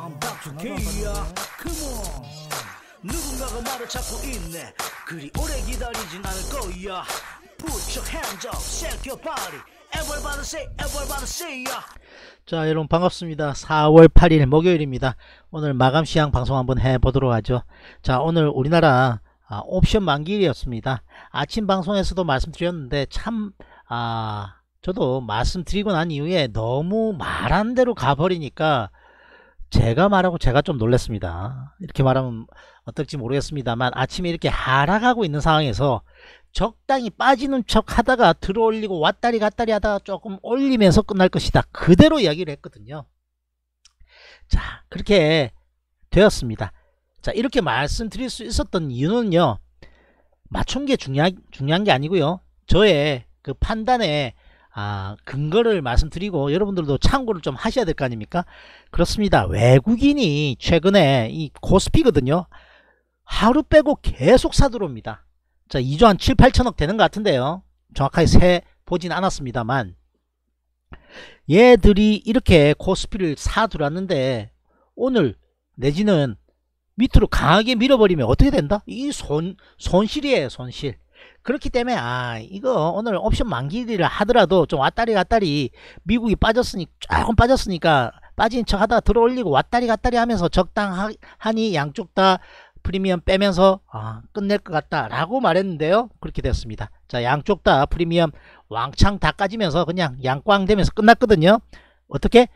I'm back to K야 Come on 누군가가 말을 찾고 있네 그리 오래 기다리진 않을 거야 Put your hands up, shake your body Everybody say, everybody say 자 여러분 반갑습니다 4월 8일 목요일입니다 오늘 마감 시향 방송 한번 해보도록 하죠 자 오늘 우리나라 아, 옵션 만기일이었습니다 아침 방송에서도 말씀드렸는데 참 아, 저도 말씀드리고 난 이후에 너무 말한 대로 가버리니까 제가 말하고 제가 좀 놀랐습니다. 이렇게 말하면 어떨지 모르겠습니다만 아침에 이렇게 하락하고 있는 상황에서 적당히 빠지는 척 하다가 들어올리고 왔다리 갔다리 하다가 조금 올리면서 끝날 것이다. 그대로 이야기를 했거든요. 자 그렇게 되었습니다. 자 이렇게 말씀드릴 수 있었던 이유는요. 맞춘 게 중요한, 중요한 게 아니고요. 저의 그 판단에 아, 근거를 말씀드리고 여러분들도 참고를 좀 하셔야 될 거 아닙니까? 그렇습니다. 외국인이 최근에 이 코스피거든요. 하루 빼고 계속 사들어옵니다. 자, 2조 한 7, 8천억 되는 것 같은데요. 정확하게 세 보진 않았습니다만 얘들이 이렇게 코스피를 사들어왔는데 오늘 내지는 밑으로 강하게 밀어버리면 어떻게 된다? 이 손, 손실이에요, 손실. 그렇기 때문에 아 이거 오늘 옵션 만기를 하더라도 좀 왔다리 갔다리 미국이 빠졌으니 조금 빠졌으니까 빠진 척 하다가 들어올리고 왔다리 갔다리 하면서 적당하니 양쪽 다 프리미엄 빼면서 아, 끝낼 것 같다 라고 말했는데요 그렇게 됐습니다 자 양쪽 다 프리미엄 왕창 다 까지면서 그냥 양꽝 되면서 끝났거든요 어떻게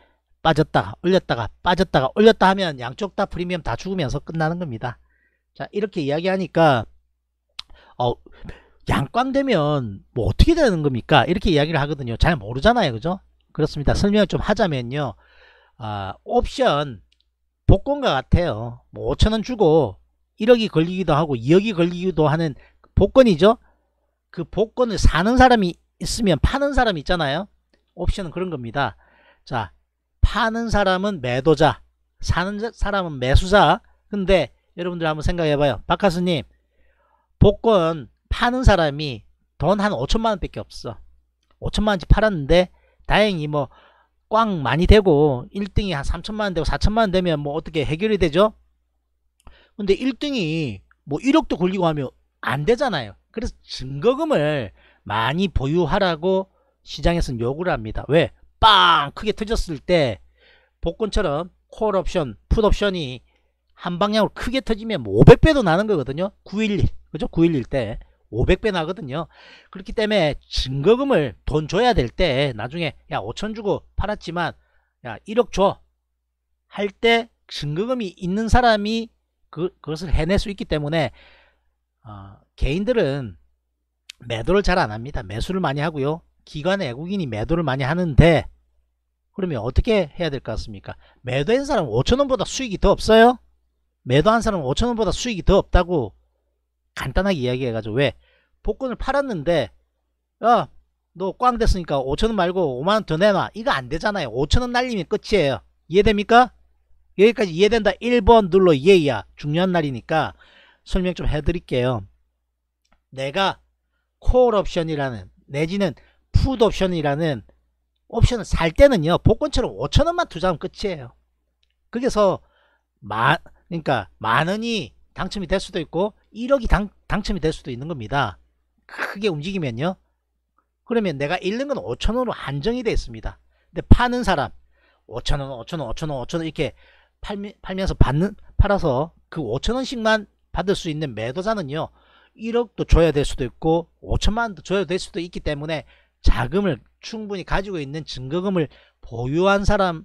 빠졌다가 올렸다가 빠졌다가 올렸다 하면 양쪽 다 프리미엄 다 죽으면서 끝나는 겁니다 자 이렇게 이야기하니까 어, 양꽝되면 뭐 어떻게 되는 겁니까? 이렇게 이야기를 하거든요. 잘 모르잖아요. 그죠? 그렇습니다. 설명을 좀 하자면요. 아, 옵션 복권과 같아요. 뭐 5천원 주고 1억이 걸리기도 하고 2억이 걸리기도 하는 복권이죠. 그 복권을 사는 사람이 있으면 파는 사람이 있잖아요. 옵션은 그런 겁니다. 자, 파는 사람은 매도자, 사는 사람은 매수자. 근데 여러분들 한번 생각해봐요. 박하스님, 복권 파는 사람이 돈 한 5천만 원밖에 없어. 5천만 원치 팔았는데 다행히 뭐 꽝 많이 되고 1등이 한 3천만 원 되고 4천만 원 되면 뭐 어떻게 해결이 되죠? 근데 1등이 뭐 1억도 걸리고 하면 안 되잖아요. 그래서 증거금을 많이 보유하라고 시장에서는 요구를 합니다. 왜? 빵 크게 터졌을 때 복권처럼 콜 옵션, 풋 옵션이 한 방향으로 크게 터지면 뭐 500배도 나는 거거든요. 911, 그죠? 911 때. 500배 나거든요. 그렇기 때문에 증거금을 돈 줘야 될 때 나중에 야 5천 주고 팔았지만 야 1억 줘 할 때 증거금이 있는 사람이 그, 그것을 해낼 수 있기 때문에 어, 개인들은 매도를 잘 안합니다. 매수를 많이 하고요. 기관 의 외국인이 매도를 많이 하는데 그러면 어떻게 해야 될 것 같습니까? 매도한 사람 은 5천원보다 수익이 더 없어요? 매도한 사람 은 5천원보다 수익이 더 없다고 간단하게 이야기해가지고 왜 복권을 팔았는데 야너꽝 됐으니까 5천원 말고 5만원 더 내놔 이거 안되잖아요 5천원 날리면 끝이에요 이해됩니까? 여기까지 이해된다 1번 눌러 예야 중요한 날이니까 설명 좀 해드릴게요 내가 콜 옵션이라는 내지는 푸드 옵션이라는 옵션을 살 때는요 복권처럼 5천원만 투자하면 끝이에요 그래서 마, 그러니까 만원이 당첨이 될 수도 있고 1억이 당, 당첨이 될 수도 있는 겁니다 크게 움직이면요 그러면 내가 잃는 건 5천원으로 한정이 되어 있습니다 근데 파는 사람 5천원 5천원 5천원 5천원 이렇게 팔미, 팔면서 받는 팔아서 그 5천원씩만 받을 수 있는 매도자는요 1억도 줘야 될 수도 있고 5천만원도 줘야 될 수도 있기 때문에 자금을 충분히 가지고 있는 증거금을 보유한 사람이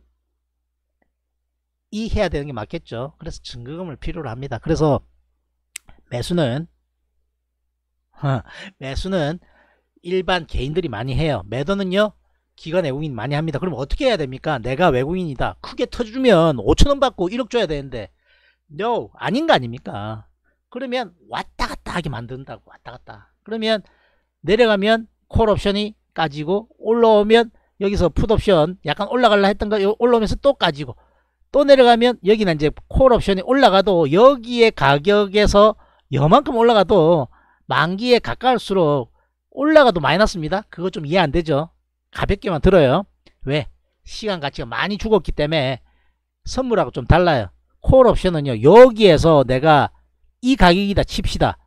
해야 되는 게 맞겠죠 그래서 증거금을 필요로 합니다 그래서 매수는 어, 매수는 일반 개인들이 많이 해요. 매도는요. 기관 외국인 많이 합니다. 그럼 어떻게 해야 됩니까? 내가 외국인이다. 크게 터주면 5천원 받고 1억 줘야 되는데 no 아닌 거 아닙니까? 그러면 왔다 갔다 하게 만든다고 왔다 갔다. 그러면 내려가면 콜옵션이 까지고 올라오면 여기서 풋옵션 약간 올라갈라 했던 거 올라오면서 또 까지고 또 내려가면 여기는 이제 콜옵션이 올라가도 여기에 가격에서 여만큼 올라가도 만기에 가까울수록 올라가도 많이났습니다 그거 좀 이해 안 되죠? 가볍게만 들어요. 왜? 시간 가치가 많이 죽었기 때문에 선물하고 좀 달라요. 콜 옵션은요. 여기에서 내가 이 가격이다 칩시다.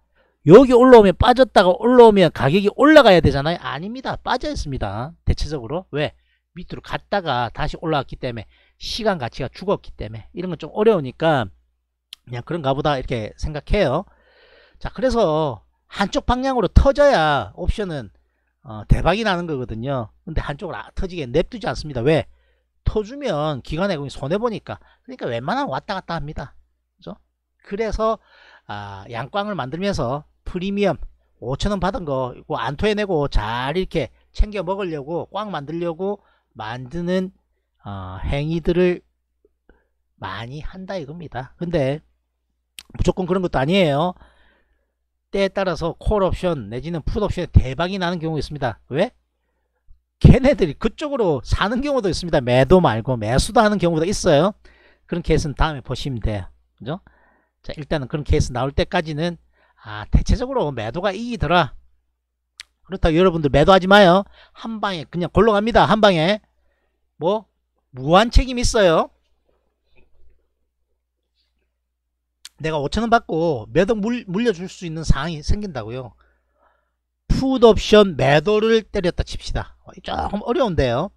여기 올라오면 빠졌다가 올라오면 가격이 올라가야 되잖아요. 아닙니다. 빠져 있습니다. 대체적으로. 왜? 밑으로 갔다가 다시 올라왔기 때문에 시간 가치가 죽었기 때문에 이런 건 좀 어려우니까 그냥 그런가 보다 이렇게 생각해요. 자 그래서 한쪽 방향으로 터져야 옵션은 어, 대박이 나는 거거든요 근데 한쪽으로 아, 터지게 냅두지 않습니다 왜? 터주면 기관해공이 손해보니까 그러니까 웬만하면 왔다갔다 합니다 그죠? 그래서 아, 양광을 만들면서 프리미엄 5천원 받은 거 이거 안 토해내고 잘 이렇게 챙겨 먹으려고 꽉 만들려고 만드는 어, 행위들을 많이 한다 이겁니다 근데 무조건 그런 것도 아니에요 때에 따라서 콜옵션 내지는 풀옵션에 대박이 나는 경우가 있습니다. 왜? 걔네들이 그쪽으로 사는 경우도 있습니다. 매도 말고 매수도 하는 경우도 있어요. 그런 케이스는 다음에 보시면 돼요. 그죠? 자, 일단은 그런 케이스 나올 때까지는 아, 대체적으로 매도가 이기더라. 그렇다고 여러분들 매도하지 마요. 한 방에 그냥 골로 갑니다. 한 방에. 뭐 무한 책임 있어요. 내가 5천원 받고 매도 물, 려줄수 있는 상황이 생긴다고요 푸드옵션 매도를 때렸다 칩시다 어, 조금 어려운데요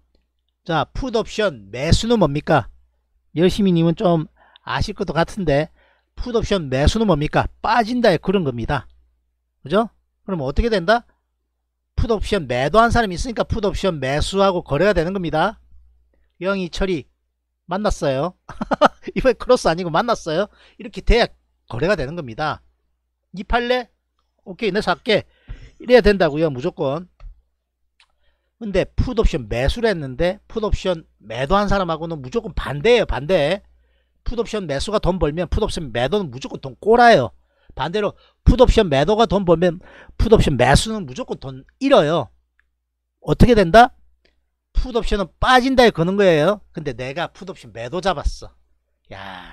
자드옵션 매수는 뭡니까 열심히님은 좀 아실 것도 같은데 푸드옵션 매수는 뭡니까 빠진다의 그런 겁니다 그죠 그럼 어떻게 된다 푸드옵션 매도한 사람이 있으니까 푸드옵션 매수하고 거래가 되는 겁니다 영이 처리 만났어요. 이번에 크로스 아니고 만났어요. 이렇게 돼야 거래가 되는 겁니다. 이 팔래? 오케이 내 살게. 이래야 된다고요 무조건. 근데 풋옵션 매수를 했는데 풋옵션 매도한 사람하고는 무조건 반대예요 반대. 풋옵션 매수가 돈 벌면 풋옵션 매도는 무조건 돈 꼬라요. 반대로 풋옵션 매도가 돈 벌면 풋옵션 매수는 무조건 돈 잃어요. 어떻게 된다? 풋옵션은 빠진다에 거는 거예요. 근데 내가 풋옵션 매도 잡았어. 야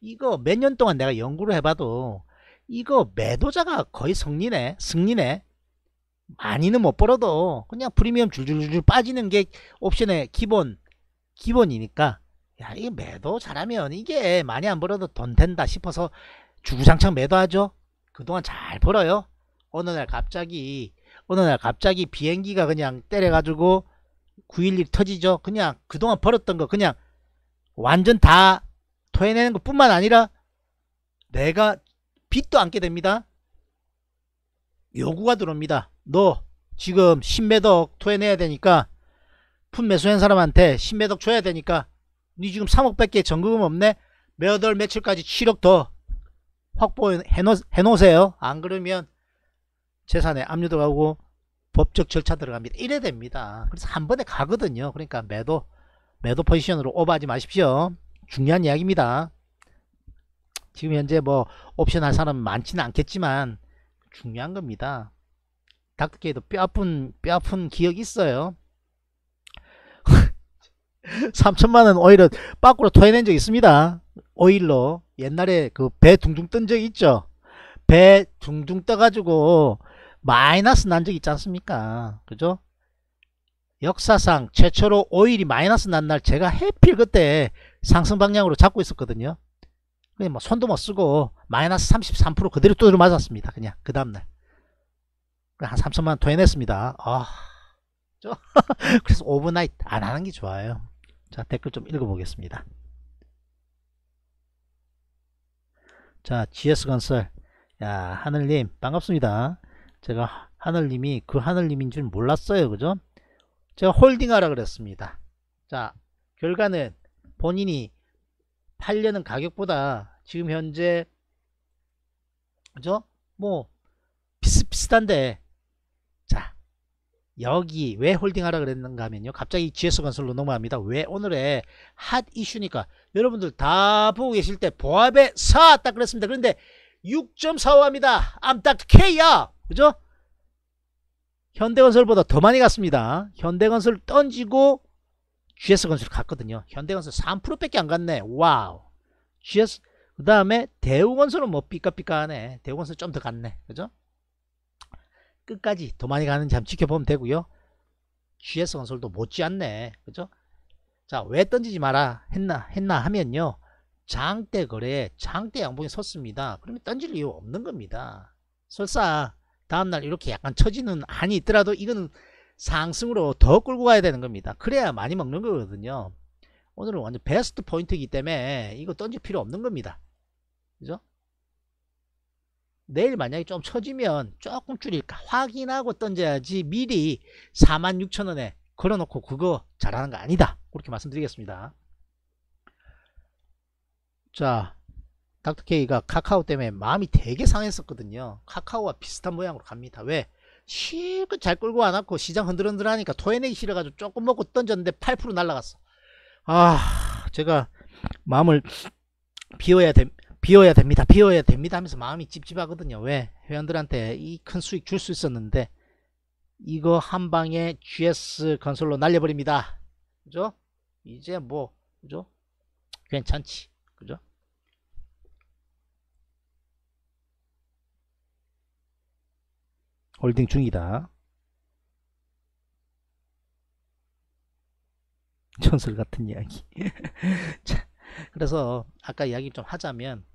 이거 몇 년 동안 내가 연구를 해봐도 이거 매도자가 거의 승리네. 승리네. 많이는 못 벌어도 그냥 프리미엄 줄줄줄줄 빠지는 게 옵션의 기본 기본이니까 야이 매도 잘하면 이게 많이 안 벌어도 돈 된다 싶어서 주구장창 매도하죠 그동안 잘 벌어요 어느 날 갑자기 어느 날 갑자기 비행기가 그냥 때려가지고 9.11 터지죠. 그냥 그동안 벌었던 거 그냥 완전 다 토해내는 것 뿐만 아니라 내가 빚도 안게 됩니다. 요구가 들어옵니다. 너 지금 10매덕 토해내야 되니까 품 매수한 사람한테 10매덕 줘야 되니까 니 지금 3억밖에 전금 은 없네. 몇 월 며칠까지 7억 더 확보해놓으세요. 안 그러면 재산에 압류 도가고 법적 절차 들어갑니다. 이래 됩니다. 그래서 한 번에 가거든요. 그러니까 매도 매도 포지션으로 오버하지 마십시오. 중요한 이야기입니다. 지금 현재 뭐 옵션 할 사람 많지는 않겠지만 중요한 겁니다. 닥터케이도 뼈아픈 뼈아픈 기억이 있어요. 3천만원 오히려 밖으로 토해낸 적 있습니다. 오일로 옛날에 그 배 둥둥 뜬적 있죠. 배 둥둥 떠가지고 마이너스 난 적 있지 않습니까? 그죠? 역사상 최초로 오일이 마이너스 난 날 제가 해필 그때 상승 방향으로 잡고 있었거든요. 그냥 뭐 손도 못 쓰고 마이너스 33% 그대로 두드려 맞았습니다. 그냥 그 다음날. 한 3천만 원 더해냈습니다 아, 저 그래서 오버나잇 안 하는 게 좋아요. 자 댓글 좀 읽어보겠습니다. 자 GS건설 야 하늘님 반갑습니다. 제가 하늘님이 그 하늘님인 줄 몰랐어요. 그죠? 제가 홀딩하라 그랬습니다. 자, 결과는 본인이 팔려는 가격보다 지금 현재 그죠? 뭐 비슷비슷한데 자 여기 왜 홀딩하라 그랬는가 하면요 갑자기 GS건설로 넘어갑니다 왜 오늘의 핫 이슈니까 여러분들 다 보고 계실 때 보합에 4딱 그랬습니다 그런데 6.45합니다 암딱 K야 그죠? 현대건설보다 더 많이 갔습니다. 현대건설 던지고 GS건설 갔거든요. 현대건설 3%밖에 안 갔네. 와우. GS 그 다음에 대우건설은 뭐 삐까삐까하네. 대우건설 좀 더 갔네. 그죠? 끝까지 더 많이 가는지 한번 지켜보면 되고요. GS건설도 못지않네. 그죠? 자, 왜 던지지 마라 했나 했나 하면요. 장대 거래, 장대 양봉에 섰습니다. 그러면 던질 이유 없는 겁니다. 설사 다음날 이렇게 약간 처지는 한이 있더라도 이거는 상승으로 더 끌고 가야 되는 겁니다. 그래야 많이 먹는 거거든요. 오늘은 완전 베스트 포인트이기 때문에 이거 던질 필요 없는 겁니다. 그죠? 내일 만약에 좀 처지면 조금 줄일까 확인하고 던져야지 미리 46,000원에 걸어놓고 그거 잘하는 거 아니다. 그렇게 말씀드리겠습니다. 자 닥터 K가 카카오 때문에 마음이 되게 상했었거든요. 카카오와 비슷한 모양으로 갑니다. 왜? 실컷 잘 끌고 와놨고 시장 흔들흔들 하니까 토해내기 싫어가지고 조금 먹고 던졌는데 8% 날라갔어. 아, 제가 마음을 비워야 됩니다 비워야 됩니다. 비워야 됩니다 하면서 마음이 찝찝하거든요. 왜? 회원들한테 이 큰 수익 줄 수 있었는데 이거 한 방에 GS 건설로 날려버립니다. 그죠? 이제 뭐, 그죠? 괜찮지. 그죠? 홀딩 중이다. 전설 같은 이야기. 자, 그래서 아까 이야기 좀 하자면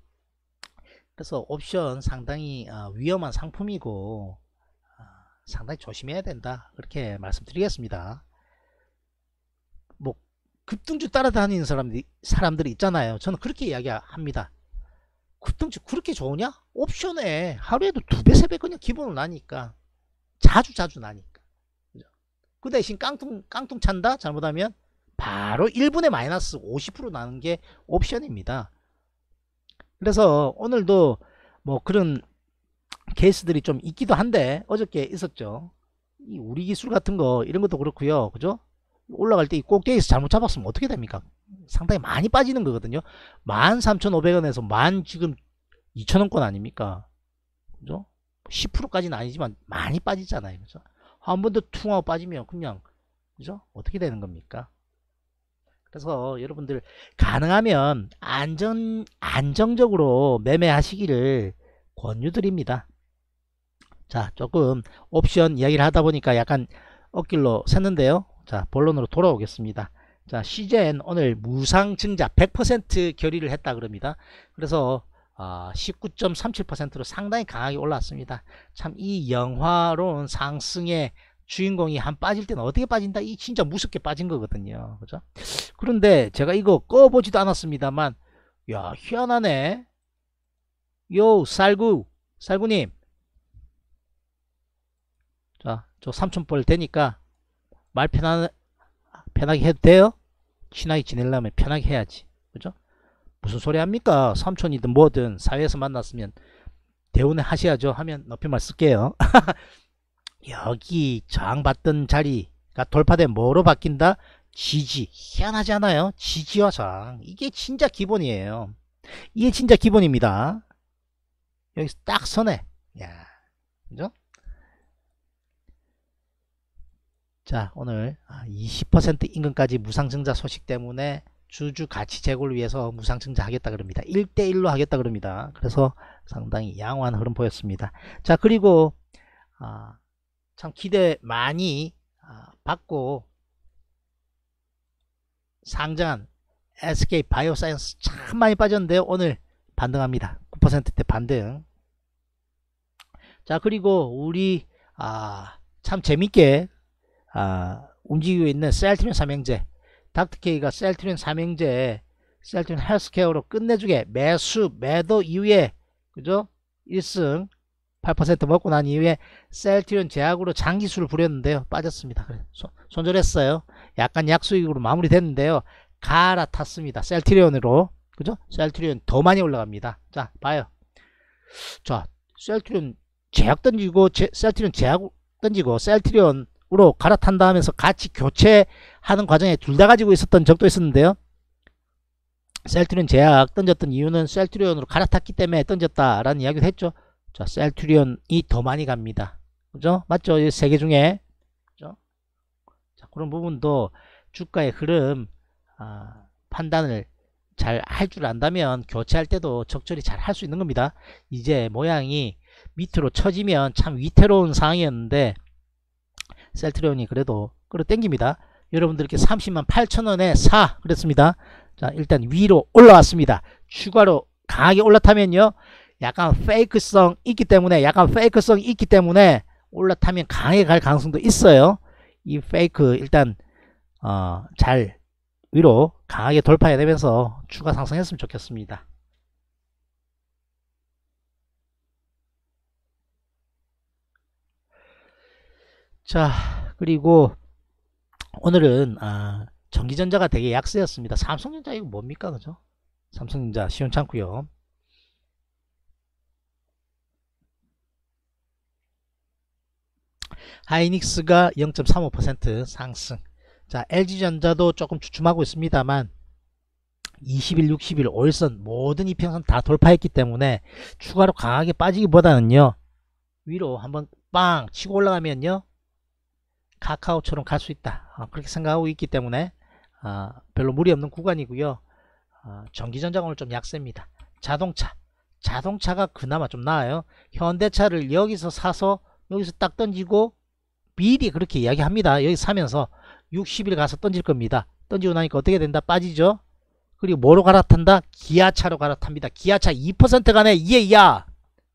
그래서 옵션 상당히 어, 위험한 상품이고 어, 상당히 조심해야 된다. 그렇게 말씀드리겠습니다. 뭐 급등주 따라다니는 사람들이 사람들이 있잖아요. 저는 그렇게 이야기합니다. 급등주 그렇게 좋으냐? 옵션에 하루에도 두 배, 세 배 그냥 기본을 나니까 자주 자주 나니까. 그죠? 그 대신 깡통 깡통 찬다 잘못하면 바로 1분의 마이너스 50% 나는 게 옵션입니다. 그래서 오늘도 뭐 그런 케이스들이 좀 있기도 한데 어저께 있었죠. 이 우리 기술 같은 거 이런 것도 그렇고요. 그죠? 올라갈 때이 꼭대기에서 잘못 잡았으면 어떻게 됩니까? 상당히 많이 빠지는 거거든요. 13,500원에서 만 지금 2,000원권 아닙니까? 그죠? 10%까지는 아니지만 많이 빠지잖아요. 그죠? 한 번 더 퉁하고 빠지면 그냥 그죠? 어떻게 되는 겁니까? 그래서 여러분들 가능하면 안전 안정적으로 매매하시기를 권유드립니다. 자, 조금 옵션 이야기를 하다 보니까 약간 어길로 샜는데요. 자, 본론으로 돌아오겠습니다. 자, 시 j 오늘 무상 증자 100% 결의를 했다 그럽니다. 그래서 19.37%로 아, 상당히 강하게 올랐습니다. 참 이 영화로운 상승의 주인공이 한 빠질 때는 어떻게 빠진다? 이 진짜 무섭게 빠진 거거든요. 그죠? 그런데 제가 이거 꺼보지도 않았습니다만, 야, 희한하네. 요, 살구, 살구님. 자, 저 삼촌뻘 되니까 말 편한, 편하게 해도 돼요? 친하게 지내려면 편하게 해야지. 그죠? 무슨 소리 합니까? 삼촌이든 뭐든 사회에서 만났으면 대운는 하셔야죠 하면 높이말 쓸게요. 여기 저항받던 자리가 돌파된 뭐로 바뀐다? 지지. 희한하지 않아요? 지지와 저항. 이게 진짜 기본이에요. 이게 진짜 기본입니다. 여기서 딱 선에. 야, 그죠? 자, 오늘 20% 아, 임금까지 무상증자 소식 때문에 주주 가치 제고를 위해서 무상증자 하겠다 그럽니다. 1대1로 하겠다 그럽니다. 그래서 상당히 양호한 흐름 보였습니다. 자 그리고 아, 참 기대 많이 아, 받고 상장한 SK 바이오사이언스 참 많이 빠졌는데 오늘 반등합니다. 9%대 반등 자 그리고 우리 아, 참 재밌게 아, 움직이고 있는 셀트리온 삼행제 닥터케이가 셀트린 삼행제 셀트린 헬스케어로 끝내주게 매수 매도 이후에 그죠 1승 8% 먹고 난 이후에 셀트리온 제약으로 장기수를 부렸는데요. 빠졌습니다. 손, 절했어요 약간 약수익으로 마무리됐는데요. 갈아탔습니다. 셀트리온으로. 그죠? 셀트리온 더 많이 올라갑니다. 자, 봐요. 자, 셀트리온 제약 던지고 제, 셀트리온 제약 던지고 셀트리온 으로 갈아탄 다음에서 같이 교체하는 과정에 둘 다 가지고 있었던 적도 있었는데요. 셀트리온 제약 던졌던 이유는 셀트리온으로 갈아탔기 때문에 던졌다라는 이야기도 했죠. 자, 셀트리온이 더 많이 갑니다. 그죠? 맞죠? 이 세 개 중에. 그죠? 자, 그런 부분도 주가의 흐름 아, 판단을 잘 할 줄 안다면 교체할 때도 적절히 잘 할 수 있는 겁니다. 이제 모양이 밑으로 처지면 참 위태로운 상황이었는데 셀트리온이 그래도 끌어당깁니다. 여러분들께 30만 8천원에 4 그랬습니다. 자 일단 위로 올라왔습니다. 추가로 강하게 올라타면요. 약간 페이크성 있기 때문에 약간 페이크성 있기 때문에 올라타면 강하게 갈 가능성도 있어요. 이 페이크 일단 어, 잘 위로 강하게 돌파해 야되면서 추가 상승했으면 좋겠습니다. 자 그리고 오늘은 아, 전기전자가 되게 약세였습니다. 삼성전자 이거 뭡니까 그죠? 삼성전자 시원찮구요 하이닉스가 0.35% 상승 자 LG전자도 조금 주춤하고 있습니다만 20일, 60일, 월선 모든 이평선 다 돌파했기 때문에 추가로 강하게 빠지기보다는요 위로 한번 빵 치고 올라가면요 카카오처럼 갈 수 있다 어, 그렇게 생각하고 있기 때문에 어, 별로 무리 없는 구간이고요 어, 전기전자 오늘 좀 약세입니다 자동차 자동차가 그나마 좀 나아요 현대차를 여기서 사서 여기서 딱 던지고 미리 그렇게 이야기합니다 여기 사면서 60일 가서 던질 겁니다 던지고 나니까 어떻게 된다 빠지죠 그리고 뭐로 갈아탄다 기아차로 갈아탑니다 기아차 2% 간에 이에 이하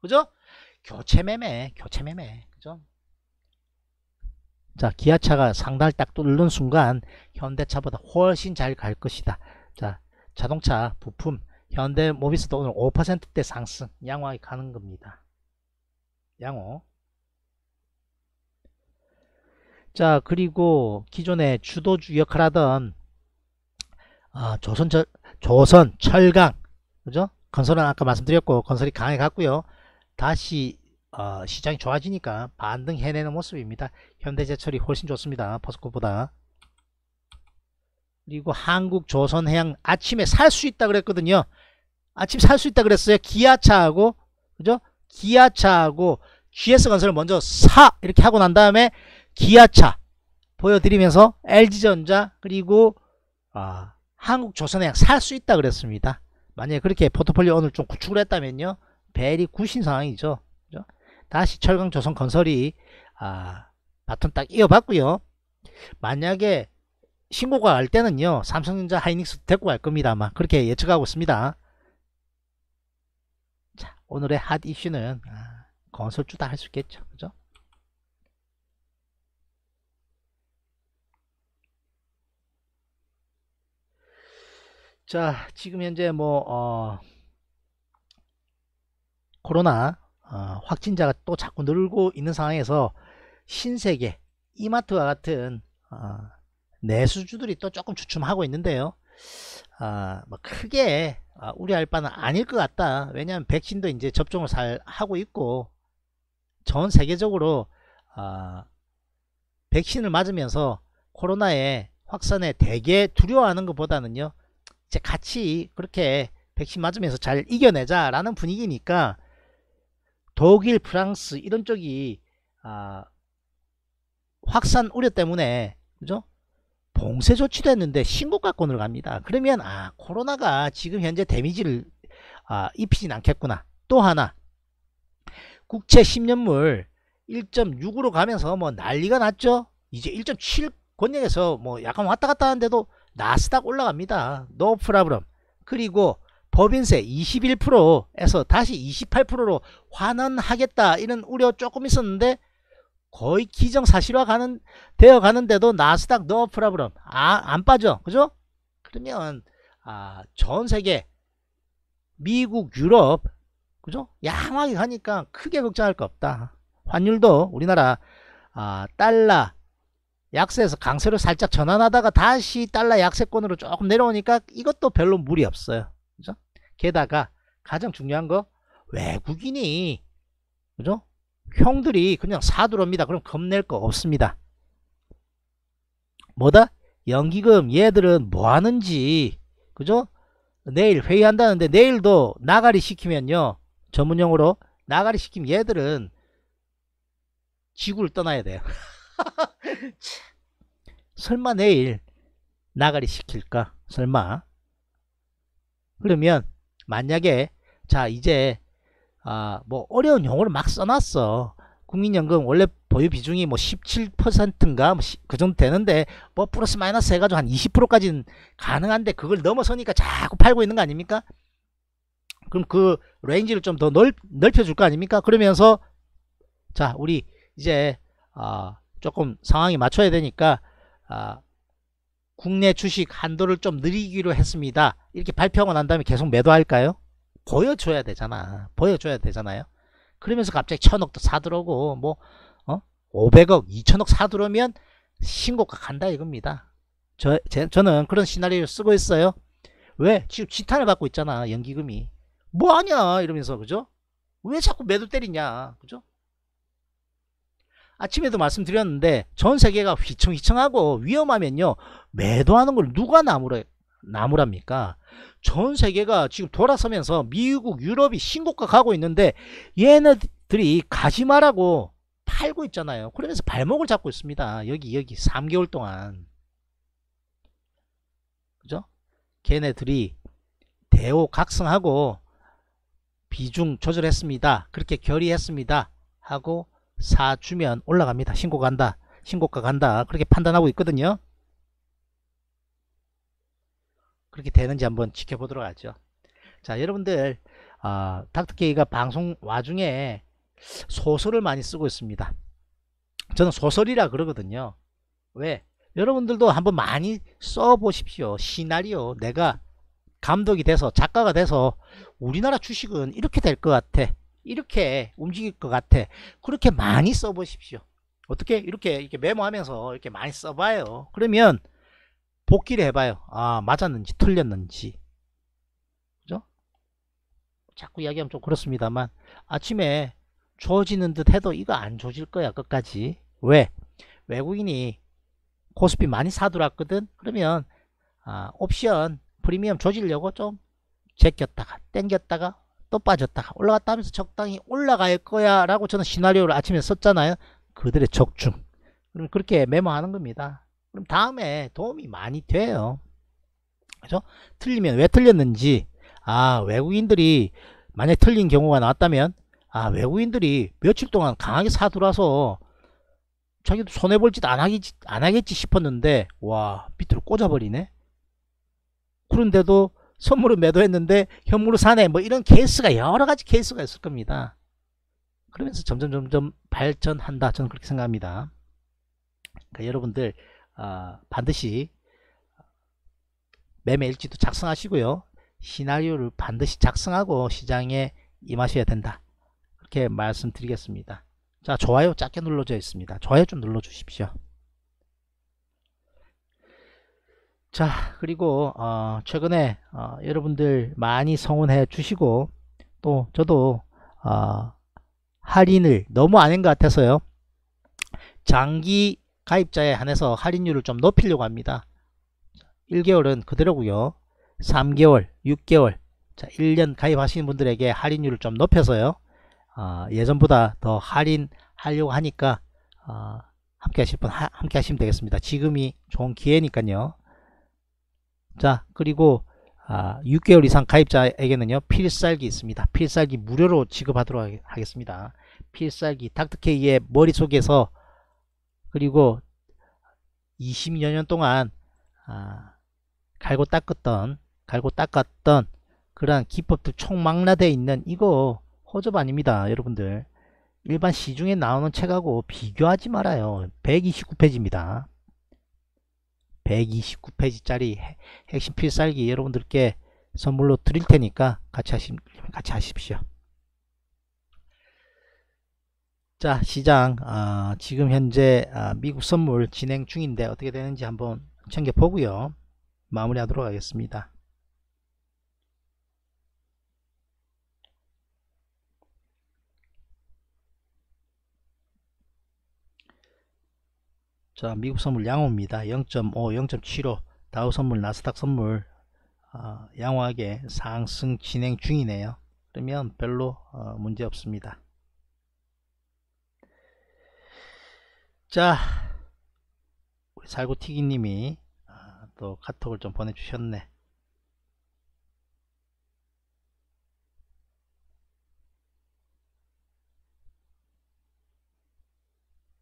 그죠 교체 매매 교체 매매 그죠 자 기아차가 상단을 딱 뚫는 순간 현대차보다 훨씬 잘 갈 것이다 자 자동차 부품 현대 모비스도 오늘 5%대 상승 양호하게 가는 겁니다 양호 자 그리고 기존에 주도주 역할 하던 어, 아, 조선, 저, 조선 철강 그죠 건설은 아까 말씀드렸고 건설이 강해 갔고요 다시 어, 시장이 좋아지니까 반등해내는 모습입니다. 현대제철이 훨씬 좋습니다. 포스코보다. 그리고 한국조선해양 아침에 살 수 있다 그랬거든요. 아침 살 수 있다 그랬어요. 기아차하고 그죠? 기아차하고 GS건설을 먼저 사 이렇게 하고 난 다음에 기아차 보여드리면서 LG전자 그리고 아, 한국조선해양 살 수 있다 그랬습니다. 만약에 그렇게 포트폴리오 오늘 좀 구축을 했다면요. 벨이 구신 상황이죠. 다시 철강 조성 건설이 아, 바톤 딱 이어봤고요. 만약에 신고가 갈 때는요. 삼성전자 하이닉스 데리고 갈겁니다 아마 그렇게 예측하고 있습니다. 자, 오늘의 핫 이슈는 아, 건설주다 할 수 있겠죠. 그죠? 자, 지금 현재 뭐 어, 코로나 어, 확진자가 또 자꾸 늘고 있는 상황에서 신세계, 이마트와 같은 어, 내수주들이 또 조금 주춤하고 있는데요. 아, 뭐 크게 어, 우려할 바는 아닐 것 같다. 왜냐하면 백신도 이제 접종을 잘 하고 있고 전 세계적으로 아, 백신을 맞으면서 코로나의 확산에 대개 두려워하는 것보다는요. 이제 같이 그렇게 백신 맞으면서 잘 이겨내자라는 분위기니까 독일, 프랑스 이런 쪽이 아, 확산 우려 때문에 그죠? 봉쇄 조치도 했는데 신고가권으로 갑니다. 그러면 아 코로나가 지금 현재 데미지를 아, 입히진 않겠구나. 또 하나 국채 10년물 1.6으로 가면서 뭐 난리가 났죠. 이제 1.7 권역에서 뭐 약간 왔다 갔다 하는데도 나스닥 올라갑니다. 노 프라브럼. 그리고 법인세 21%에서 다시 28%로 환원하겠다 이런 우려 조금 있었는데 거의 기정사실화 가는 되어 가는데도 나스닥 너 프라브럼 아, 안 빠져 그죠? 그러면 아, 전 세계 미국 유럽 그죠? 양하게 가니까 크게 걱정할 거 없다 환율도 우리나라 아, 달러 약세에서 강세로 살짝 전환하다가 다시 달러 약세권으로 조금 내려오니까 이것도 별로 무리 없어요 게다가 가장 중요한 거 외국인이 그죠? 형들이 그냥 사들어옵니다. 그럼 겁낼 거 없습니다. 뭐다? 연기금 얘들은 뭐 하는지 그죠? 내일 회의한다는데 내일도 나가리 시키면요. 전문용어로 나가리 시키면 얘들은 지구를 떠나야 돼요. 설마 내일 나가리 시킬까? 설마? 그러면 만약에 자 이제 아 뭐 어려운 용어를 막 써놨어 국민연금 원래 보유 비중이 뭐 17%인가 뭐 그 정도 되는데 뭐 플러스 마이너스 해가지고 한 20%까지는 가능한데 그걸 넘어서니까 자꾸 팔고 있는 거 아닙니까? 그럼 그 레인지를 좀 더 넓혀줄 거 아닙니까? 그러면서 자 우리 이제 아 조금 상황에 맞춰야 되니까 아 국내 주식 한도를 좀 늘리기로 했습니다. 이렇게 발표하고 난 다음에 계속 매도할까요? 보여줘야 되잖아. 보여줘야 되잖아요. 그러면서 갑자기 천억도 사들어오고 뭐 어? 500억, 2천억 사들어오면 신고가 간다 이겁니다. 저, 제, 저는 그런 시나리오를 쓰고 있어요. 왜? 지금 지탄을 받고 있잖아. 연기금이. 뭐하냐 이러면서 그죠? 왜 자꾸 매도 때리냐 그죠? 아침에도 말씀드렸는데 전 세계가 휘청휘청하고 위험하면요 매도하는 걸 누가 나무래 나무랍니까? 전 세계가 지금 돌아서면서 미국, 유럽이 신고가 가고 있는데 얘네들이 가지 말라고 팔고 있잖아요. 그러면서 발목을 잡고 있습니다. 여기 여기 3개월 동안 그죠? 걔네들이 대오각성하고 비중 조절했습니다. 그렇게 결의했습니다. 하고 사 주면 올라갑니다. 신고 간다. 신고가 간다. 그렇게 판단하고 있거든요. 그렇게 되는지 한번 지켜보도록 하죠. 자 여러분들 어, 닥터케이가 방송 와중에 소설을 많이 쓰고 있습니다. 저는 소설이라 그러거든요. 왜? 여러분들도 한번 많이 써보십시오. 시나리오 내가 감독이 돼서 작가가 돼서 우리나라 주식은 이렇게 될 것 같아. 이렇게 움직일 것 같아 그렇게 많이 써보십시오 어떻게 이렇게 이렇게 메모하면서 이렇게 많이 써봐요 그러면 복기를 해봐요 아 맞았는지 틀렸는지 그죠 자꾸 이야기하면 좀 그렇습니다만 아침에 조지는 듯 해도 이거 안 조질 거야 끝까지 왜 외국인이 코스피 많이 사들었거든 그러면 아, 옵션 프리미엄 조지려고 좀 제꼈다가 땡겼다가 또 빠졌다 올라갔다 하면서 적당히 올라갈 거야 라고 저는 시나리오를 아침에 썼잖아요 그들의 적중 그럼 그렇게 메모하는 겁니다 그럼 다음에 도움이 많이 돼요 그죠 틀리면 왜 틀렸는지 아 외국인들이 만약 틀린 경우가 나왔다면 아 외국인들이 며칠 동안 강하게 사들어서 자기도 손해볼지도 안, 하겠지, 안 하겠지 싶었는데 와 밑으로 꽂아버리네 그런데도 선물을 매도했는데 현물을 사네 뭐 이런 케이스가 여러 가지 케이스가 있을 겁니다. 그러면서 점점 점점 발전한다 저는 그렇게 생각합니다. 그러니까 여러분들 어, 반드시 매매 일지도 작성하시고요. 시나리오를 반드시 작성하고 시장에 임하셔야 된다. 그렇게 말씀드리겠습니다. 자 좋아요 작게 눌러져 있습니다. 좋아요 좀 눌러주십시오. 자 그리고 어, 최근에 어, 여러분들 많이 성원해 주시고 또 저도 어, 할인을 너무 아닌 것 같아서요 장기 가입자에 한해서 할인율을 좀 높이려고 합니다 1개월은 그대로고요 3개월 6개월 자 1년 가입하시는 분들에게 할인율을 좀 높여서요 어, 예전보다 더 할인하려고 하니까 어, 함께 하실 분 하, 함께 하시면 되겠습니다 지금이 좋은 기회니까요 자 그리고 아, 6개월 이상 가입자에게는요 필살기 있습니다 필살기 무료로 지급하도록 하겠습니다 필살기 닥터케이의 머릿속에서 그리고 20여년 동안 아, 갈고 닦았던 갈고 닦았던 그러한 기법들 총망라되어 있는 이거 허접 아닙니다 여러분들 일반 시중에 나오는 책하고 비교하지 말아요 129페이지입니다 129페이지짜리 핵심 필살기 여러분들께 선물로 드릴 테니까 같이 하시 같이 하십시오. 자 시장 어, 지금 현재 어, 미국 선물 진행 중인데 어떻게 되는지 한번 챙겨보고요. 마무리하도록 하겠습니다. 자 미국 선물 양호입니다. 0.5, 0.75 다우 선물 나스닥 선물 어, 양호하게 상승 진행 중이네요. 그러면 별로 어, 문제 없습니다. 자 우리 살구튀기님이 어, 아, 또 카톡을 좀 보내주셨네.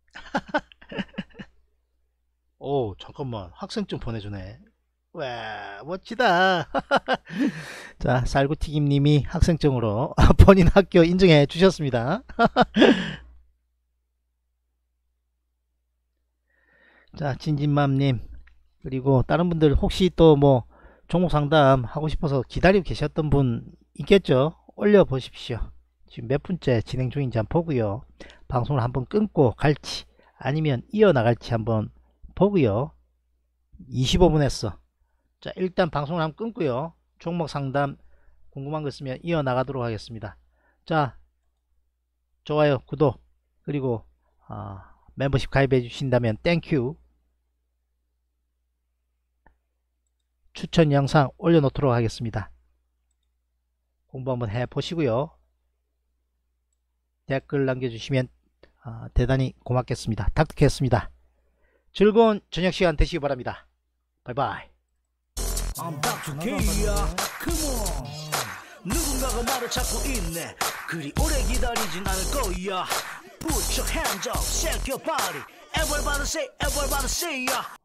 오 잠깐만 학생증 보내주네 와 멋지다 자 살구튀김님이 학생증으로 본인 학교 인증해 주셨습니다 자 진진맘님 그리고 다른 분들 혹시 또 뭐 종목 상담 하고 싶어서 기다리고 계셨던 분 있겠죠 올려 보십시오 지금 몇 분째 진행 중인지 한번 보고요 방송을 한번 끊고 갈지 아니면 이어나갈지 한번 보고요. 25분 음. 했어. 자 일단 방송을 한번 끊고요. 종목 상담 궁금한 거 있으면 이어나가도록 하겠습니다. 자 좋아요 구독 그리고 어, 멤버십 가입해 주신다면 땡큐 추천 영상 올려놓도록 하겠습니다. 공부 한번 해보시고요. 댓글 남겨주시면 아, 대단히 고맙겠습니다. 닥터했습니다 즐거운 저녁 시간 되시기 바랍니다. 바이바이. I'm back to Korea. Come on. 누군가가 나를 찾고 있네. 그리 오래 기다리진 않을 거야. Put your hands up, shake your body. Everybody say, everybody say, yeah.